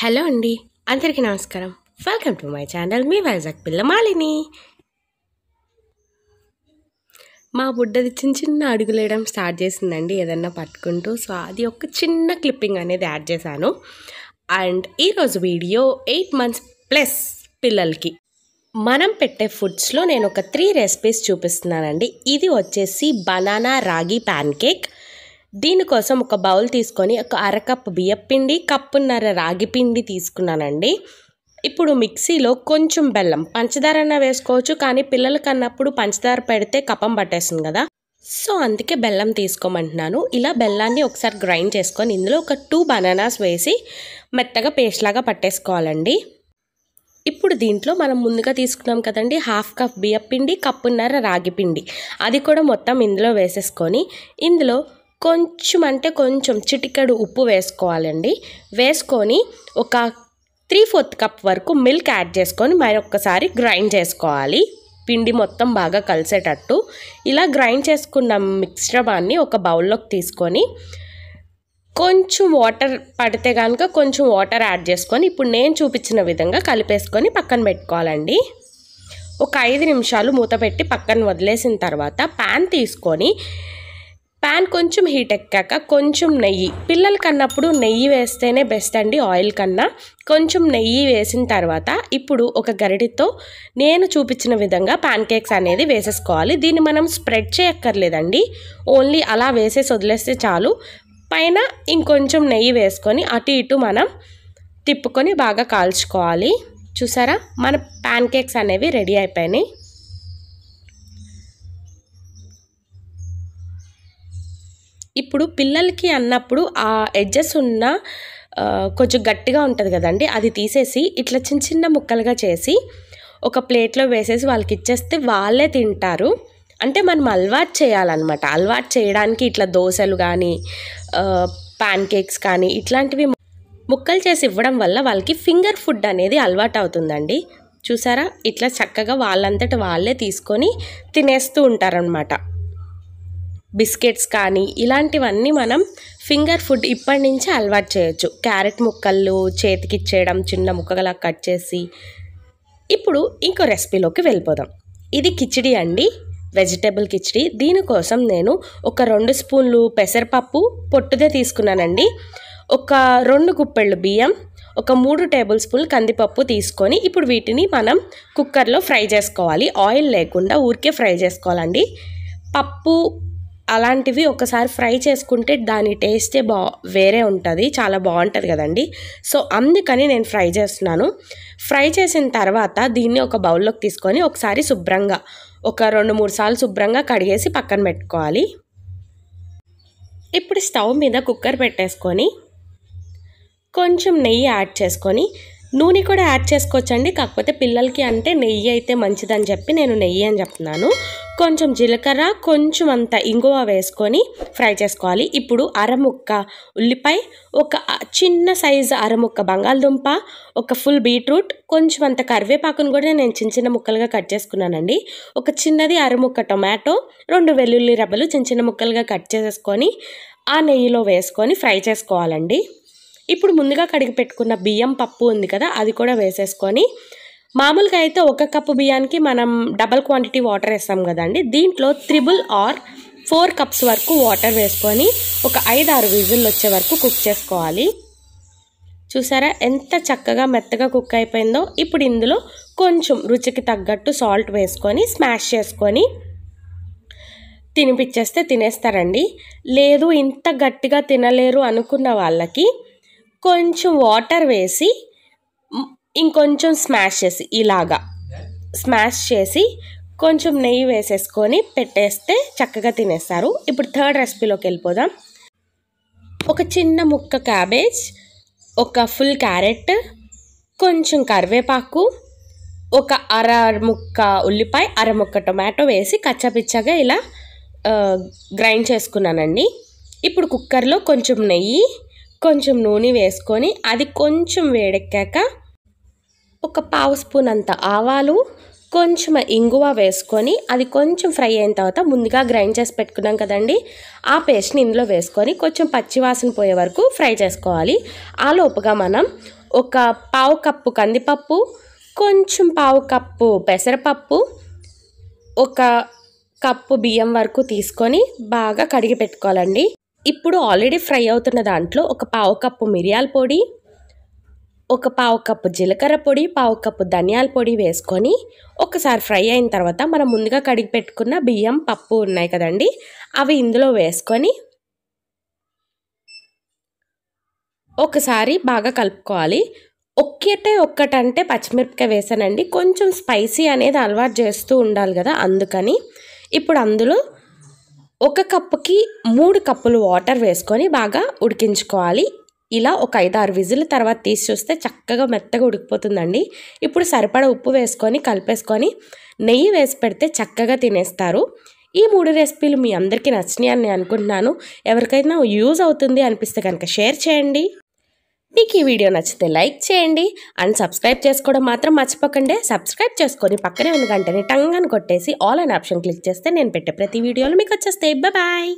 hello అండి అందరికీ నమస్కారం వెల్కమ్ టు మై ఛానల్ మీ వైజాగ్ పిల్ల మాలిని మా బుడ్డది చిన్న చిన్న అడుగులేయడం స్టార్ట్ చేసిందండి ఏదన్నా పట్టుకుంటూ సో అది ఒక చిన్న క్లిప్పింగ్ అనేది యాడ్ చేశాను అండ్ ఈరోజు వీడియో ఎయిట్ మంత్స్ ప్లస్ పిల్లలకి మనం పెట్టే ఫుడ్స్లో నేను ఒక త్రీ రెసిపీస్ చూపిస్తున్నానండి ఇది వచ్చేసి బనానా రాగి ప్యాన్ కేక్ దీనికోసం ఒక బౌల్ తీసుకొని ఒక అరకప్పు బియ్యపిండి కప్పున్నర రాగి పిండి తీసుకున్నానండి ఇప్పుడు మిక్సీలో కొంచెం బెల్లం పంచదార అన్న వేసుకోవచ్చు కానీ పిల్లలకి అన్నప్పుడు పంచదార పెడితే కపం పట్టేస్తుంది కదా సో అందుకే బెల్లం తీసుకోమంటున్నాను ఇలా బెల్లాన్ని ఒకసారి గ్రైండ్ చేసుకొని ఇందులో ఒక టూ బనానాస్ వేసి మెత్తగా పేస్ట్ లాగా పట్టేసుకోవాలండి ఇప్పుడు దీంట్లో మనం ముందుగా తీసుకున్నాం కదండి హాఫ్ కప్ బియ్యపిండి కప్పున్నర రాగి పిండి అది కూడా మొత్తం ఇందులో వేసేసుకొని ఇందులో కొంచెం అంటే కొంచెం చిటికడు ఉప్పు వేసుకోవాలండి వేసుకొని ఒక త్రీ ఫోర్త్ కప్ వరకు మిల్క్ యాడ్ చేసుకొని మరొకసారి గ్రైండ్ చేసుకోవాలి పిండి మొత్తం బాగా కలిసేటట్టు ఇలా గ్రైండ్ చేసుకున్న మిశ్రమాన్ని ఒక బౌల్లోకి తీసుకొని కొంచెం వాటర్ పడితే కనుక కొంచెం వాటర్ యాడ్ చేసుకొని ఇప్పుడు నేను చూపించిన విధంగా కలిపేసుకొని పక్కన పెట్టుకోవాలండి ఒక ఐదు నిమిషాలు మూత పెట్టి పక్కన వదిలేసిన తర్వాత ప్యాన్ తీసుకొని ప్యాన్ కొంచెం హీట్ ఎక్కాక కొంచెం నెయ్యి పిల్లలు కన్నప్పుడు నెయ్యి వేస్తేనే బెస్ట్ అండి ఆయిల్ కన్నా కొంచెం నెయ్యి వేసిన తర్వాత ఇప్పుడు ఒక గరిటితో నేను చూపించిన విధంగా ప్యాన్ కేక్స్ అనేది వేసేసుకోవాలి దీన్ని మనం స్ప్రెడ్ చేయక్కర్లేదండి ఓన్లీ అలా వేసేసి వదిలేస్తే చాలు పైన ఇంకొంచెం నెయ్యి వేసుకొని అటు ఇటు మనం తిప్పుకొని బాగా కాల్చుకోవాలి చూసారా మన ప్యాన్ కేక్స్ అనేవి రెడీ అయిపోయినాయి ఇప్పుడు పిల్లలకి అన్నప్పుడు ఆ ఎడ్జెస్ ఉన్న కొంచెం గట్టిగా ఉంటుంది కదండి అది తీసేసి ఇట్లా చిన్న చిన్న ముక్కలుగా చేసి ఒక ప్లేట్లో వేసేసి వాళ్ళకి ఇచ్చేస్తే వాళ్ళే తింటారు అంటే మనం అలవాటు చేయాలన్నమాట అలవాటు చేయడానికి ఇట్లా దోశలు కానీ ప్యాన్ కేక్స్ కానీ ఇట్లాంటివి ముక్కలు చేసి ఇవ్వడం వల్ల వాళ్ళకి ఫింగర్ ఫుడ్ అనేది అలవాటు అవుతుందండి చూసారా ఇట్లా చక్కగా వాళ్ళంతటి వాళ్ళే తీసుకొని తినేస్తూ ఉంటారనమాట బిస్కెట్స్ కానీ ఇలాంటివన్నీ మనం ఫింగర్ ఫుడ్ ఇప్పటి నుంచే అలవాటు చేయొచ్చు క్యారెట్ ముక్కలు చేతికిచ్చేయడం చిన్న ముక్కగా కట్ చేసి ఇప్పుడు ఇంకో రెసిపీలోకి వెళ్ళిపోదాం ఇది కిచిడి అండి వెజిటేబుల్ కిచిడి దీనికోసం నేను ఒక రెండు స్పూన్లు పెసరపప్పు పొట్టుదే తీసుకున్నానండి ఒక రెండు గుప్పెళ్ళు బియ్యం ఒక మూడు టేబుల్ స్పూన్ కందిపప్పు తీసుకొని ఇప్పుడు వీటిని మనం కుక్కర్లో ఫ్రై చేసుకోవాలి ఆయిల్ లేకుండా ఊరికే ఫ్రై చేసుకోవాలండి పప్పు అలాంటివి ఒకసారి ఫ్రై చేసుకుంటే దాని టేస్టే బా వేరే ఉంటుంది చాలా బాగుంటుంది కదండి సో అందుకని నేను ఫ్రై చేస్తున్నాను ఫ్రై చేసిన తర్వాత దీన్ని ఒక బౌల్లోకి తీసుకొని ఒకసారి శుభ్రంగా ఒక రెండు మూడు సార్లు శుభ్రంగా కడిగేసి పక్కన పెట్టుకోవాలి ఇప్పుడు స్టవ్ మీద కుక్కర్ పెట్టేసుకొని కొంచెం నెయ్యి యాడ్ చేసుకొని నూనె కూడా యాడ్ చేసుకోవచ్చండి కాకపోతే పిల్లలకి అంటే నెయ్యి అయితే మంచిదని చెప్పి నేను నెయ్యి అని చెప్తున్నాను కొంచెం జీలకర్ర కొంచెం అంత ఇంగువ వేసుకొని ఫ్రై చేసుకోవాలి ఇప్పుడు అరముక్క ఉల్లిపాయ ఒక చిన్న సైజు అరముక్క బంగాళదుంప ఒక ఫుల్ బీట్రూట్ కొంచెం అంత కరివేపాకును కూడా నేను చిన్న చిన్న ముక్కలుగా కట్ చేసుకున్నానండి ఒక చిన్నది అరముక్క టొమాటో రెండు వెల్లుల్లి రబ్బలు చిన్న చిన్న ముక్కలుగా కట్ చేసేసుకొని ఆ నెయ్యిలో వేసుకొని ఫ్రై చేసుకోవాలండి ఇప్పుడు ముందుగా కడిగి పెట్టుకున్న బియ్యం పప్పు ఉంది కదా అది కూడా వేసేసుకొని మామూలుగా అయితే ఒక కప్పు బియ్యానికి మనం డబల్ క్వాంటిటీ వాటర్ వేస్తాం కదండి దీంట్లో త్రిబుల్ ఆర్ ఫోర్ కప్స్ వరకు వాటర్ వేసుకొని ఒక ఐదు ఆరు విజిల్ వచ్చే వరకు కుక్ చేసుకోవాలి చూసారా ఎంత చక్కగా మెత్తగా కుక్ అయిపోయిందో ఇప్పుడు ఇందులో కొంచెం రుచికి తగ్గట్టు సాల్ట్ వేసుకొని స్మాష్ చేసుకొని తినిపించేస్తే తినేస్తారండి లేదు ఇంత గట్టిగా తినలేరు అనుకున్న వాళ్ళకి కొంచెం వాటర్ వేసి ఇంకొంచెం స్మాష్ చేసి ఇలాగా స్మాష్ చేసి కొంచెం నెయ్యి వేసేసుకొని పెట్టేస్తే చక్కగా తినేస్తారు ఇప్పుడు థర్డ్ రెసిపీలోకి వెళ్ళిపోదాం ఒక చిన్న ముక్క క్యాబేజ్ ఒక ఫుల్ క్యారెట్ కొంచెం కరివేపాకు ఒక అర ముక్క ఉల్లిపాయ అర ముక్క టొమాటో వేసి కచ్చపిచ్చగా ఇలా గ్రైండ్ చేసుకున్నానండి ఇప్పుడు కుక్కర్లో కొంచెం నెయ్యి కొంచెం నూనె వేసుకొని అది కొంచెం వేడెక్కాక ఒక పావు స్పూన్ అంత ఆవాలు కొంచెం ఇంగువ వేసుకొని అది కొంచెం ఫ్రై అయిన తర్వాత ముందుగా గ్రైండ్ చేసి పెట్టుకున్నాం కదండి ఆ పేస్ట్ని ఇందులో వేసుకొని కొంచెం పచ్చివాసన పోయే వరకు ఫ్రై చేసుకోవాలి ఆ లోపుగా మనం ఒక పావు కప్పు కందిపప్పు కొంచెం పావు కప్పు పెసరపప్పు ఒక కప్పు బియ్యం వరకు తీసుకొని బాగా కడిగి పెట్టుకోవాలండి ఇప్పుడు ఆల్రెడీ ఫ్రై అవుతున్న దాంట్లో ఒక పావు కప్పు మిరియాల పొడి ఒక పావు కప్పు జీలకర్ర పొడి పావు కప్పు ధనియాల పొడి వేసుకొని ఒకసారి ఫ్రై అయిన తర్వాత మనం ముందుగా కడిగి పెట్టుకున్న బియ్యం పప్పు ఉన్నాయి కదండి అవి ఇందులో వేసుకొని ఒకసారి బాగా కలుపుకోవాలి ఒక్కటే ఒక్కటంటే పచ్చిమిరపకాయ వేసానండి కొంచెం స్పైసీ అనేది అలవాటు చేస్తూ ఉండాలి కదా అందుకని ఇప్పుడు అందులో ఒక కప్పుకి మూడు కప్పులు వాటర్ వేసుకొని బాగా ఉడికించుకోవాలి ఇలా ఒక ఐదు ఆరు విజిల్ తర్వాత తీసి చూస్తే చక్కగా మెత్తగా ఉడికిపోతుందండి ఇప్పుడు సరిపడా ఉప్పు వేసుకొని కలిపేసుకొని నెయ్యి వేసి పెడితే చక్కగా తినేస్తారు ఈ మూడు రెసిపీలు మీ అందరికీ నచ్చినాయి అని నేను అనుకుంటున్నాను ఎవరికైనా యూజ్ అవుతుంది అనిపిస్తే కనుక షేర్ చేయండి మీకు ఈ వీడియో నచ్చితే లైక్ చేయండి అండ్ సబ్స్క్రైబ్ చేసుకోవడం మాత్రం మర్చిపోకండి సబ్స్క్రైబ్ చేసుకొని పక్కనే ఉన్న గంటని టంగ్ అని కొట్టేసి ఆల్ అని ఆప్షన్ క్లిక్ చేస్తే నేను పెట్టే ప్రతి వీడియోలు మీకు వచ్చేస్తే బాయ్